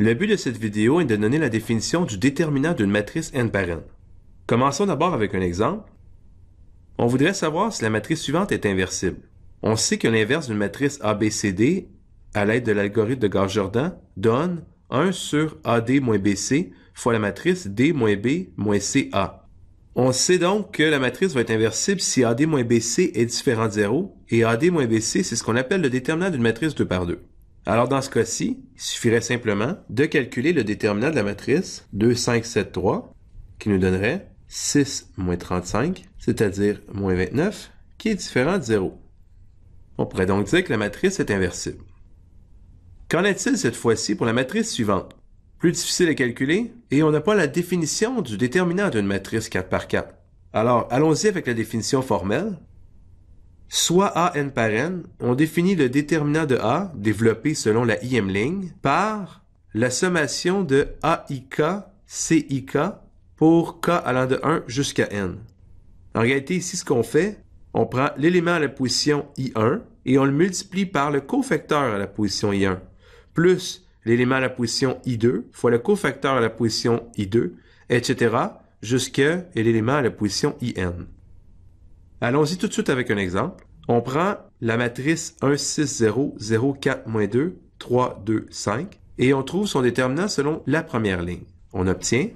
Le but de cette vidéo est de donner la définition du déterminant d'une matrice n par n. Commençons d'abord avec un exemple. On voudrait savoir si la matrice suivante est inversible. On sait que l'inverse d'une matrice ABCD, à l'aide de l'algorithme de Gauss-Jordan, donne 1 sur AD BC fois la matrice D B CA. On sait donc que la matrice va être inversible si AD BC est différent de 0, et AD BC, c'est ce qu'on appelle le déterminant d'une matrice 2 par 2. Alors dans ce cas-ci, il suffirait simplement de calculer le déterminant de la matrice 2, 5, 7, 3, qui nous donnerait 6 moins 35, c'est-à-dire moins 29, qui est différent de 0. On pourrait donc dire que la matrice est inversible. Qu'en est-il cette fois-ci pour la matrice suivante? Plus difficile à calculer, et on n'a pas la définition du déterminant d'une matrice 4 par 4. Alors, allons-y avec la définition formelle. Soit A n par n, on définit le déterminant de A, développé selon la IM ligne, par la sommation de AIK, CIK pour K allant de 1 jusqu'à n. En réalité, ici, ce qu'on fait, on prend l'élément à la position I1 et on le multiplie par le cofacteur à la position I1, plus l'élément à la position I2 fois le cofacteur à la position I2, etc., jusqu'à l'élément à la position IN. Allons-y tout de suite avec un exemple. On prend la matrice 1, 6, 0, 0, 4, 2, 3, 2, 5 et on trouve son déterminant selon la première ligne. On obtient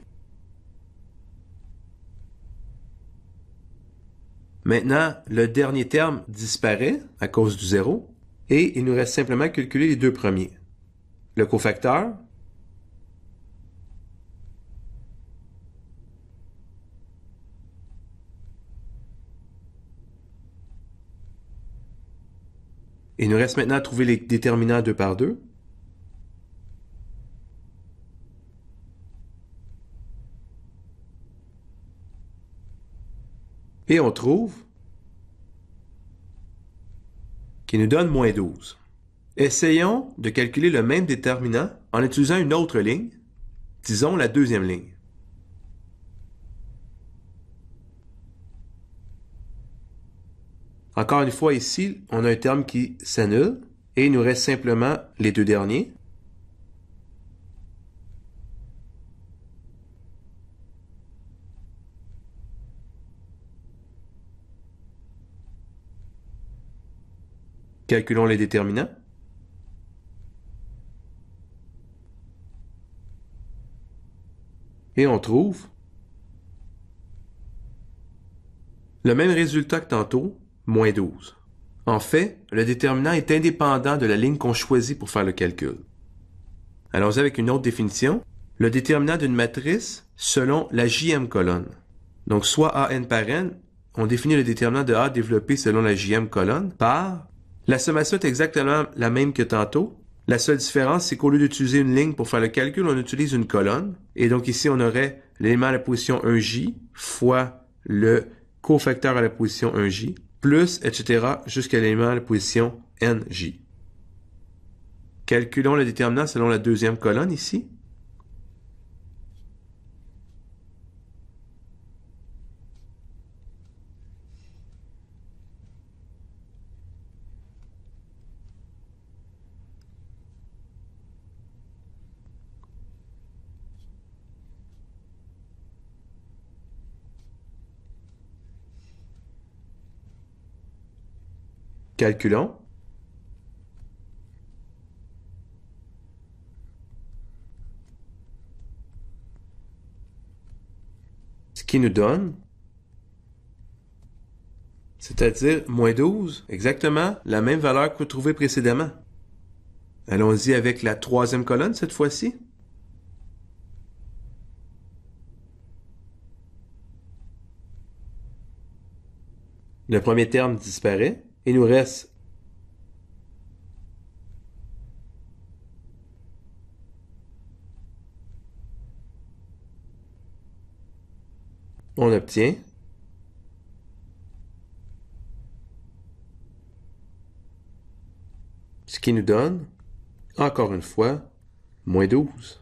Maintenant, le dernier terme disparaît à cause du 0 et il nous reste simplement à calculer les deux premiers. Le cofacteur, Il nous reste maintenant à trouver les déterminants deux par deux. Et on trouve qui nous donne moins 12. Essayons de calculer le même déterminant en utilisant une autre ligne, disons la deuxième ligne. Encore une fois, ici, on a un terme qui s'annule et il nous reste simplement les deux derniers. Calculons les déterminants. Et on trouve le même résultat que tantôt, 12. En fait, le déterminant est indépendant de la ligne qu'on choisit pour faire le calcul. Allons-y avec une autre définition. Le déterminant d'une matrice selon la JM colonne. Donc, soit AN par N, on définit le déterminant de A développé selon la JM colonne par... La sommation est exactement la même que tantôt. La seule différence, c'est qu'au lieu d'utiliser une ligne pour faire le calcul, on utilise une colonne. Et donc ici, on aurait l'élément à la position 1J fois le cofacteur à la position 1J plus, etc. jusqu'à l'élément à la position NJ. Calculons le déterminant selon la deuxième colonne ici. Calculons ce qui nous donne, c'est-à-dire moins 12, exactement la même valeur que trouvée précédemment. Allons-y avec la troisième colonne cette fois-ci. Le premier terme disparaît. Il nous reste on obtient ce qui nous donne, encore une fois, moins 12.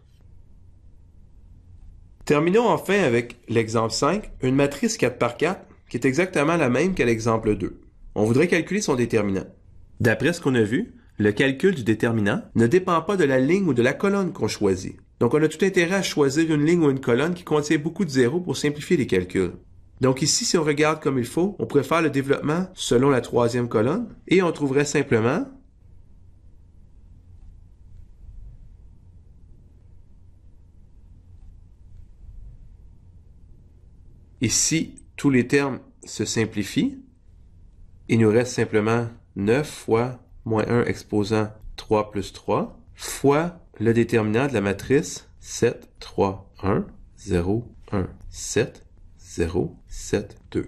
Terminons enfin avec l'exemple 5, une matrice 4 par 4 qui est exactement la même qu'à l'exemple 2 on voudrait calculer son déterminant. D'après ce qu'on a vu, le calcul du déterminant ne dépend pas de la ligne ou de la colonne qu'on choisit. Donc on a tout intérêt à choisir une ligne ou une colonne qui contient beaucoup de zéros pour simplifier les calculs. Donc ici, si on regarde comme il faut, on pourrait faire le développement selon la troisième colonne et on trouverait simplement Ici, tous les termes se simplifient. Il nous reste simplement 9 fois moins 1 exposant 3 plus 3 fois le déterminant de la matrice 7, 3, 1, 0, 1, 7, 0, 7, 2.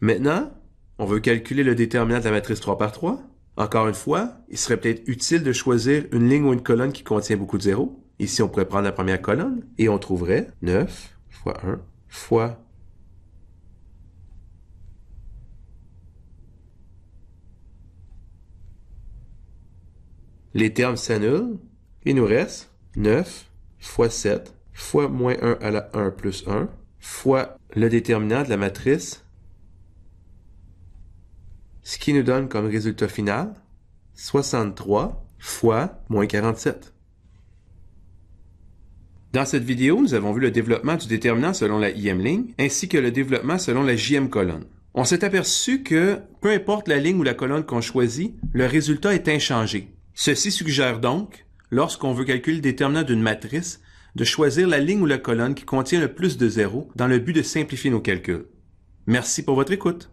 Maintenant, on veut calculer le déterminant de la matrice 3 par 3. Encore une fois, il serait peut-être utile de choisir une ligne ou une colonne qui contient beaucoup de zéros. Ici, on pourrait prendre la première colonne et on trouverait 9 fois 1 fois Les termes s'annulent. et nous reste 9 fois 7 fois moins 1 à la 1 plus 1 fois le déterminant de la matrice, ce qui nous donne comme résultat final 63 fois moins 47. Dans cette vidéo, nous avons vu le développement du déterminant selon la IM ligne ainsi que le développement selon la JM colonne. On s'est aperçu que, peu importe la ligne ou la colonne qu'on choisit, le résultat est inchangé. Ceci suggère donc, lorsqu'on veut calculer le déterminant d'une matrice, de choisir la ligne ou la colonne qui contient le plus de zéros dans le but de simplifier nos calculs. Merci pour votre écoute.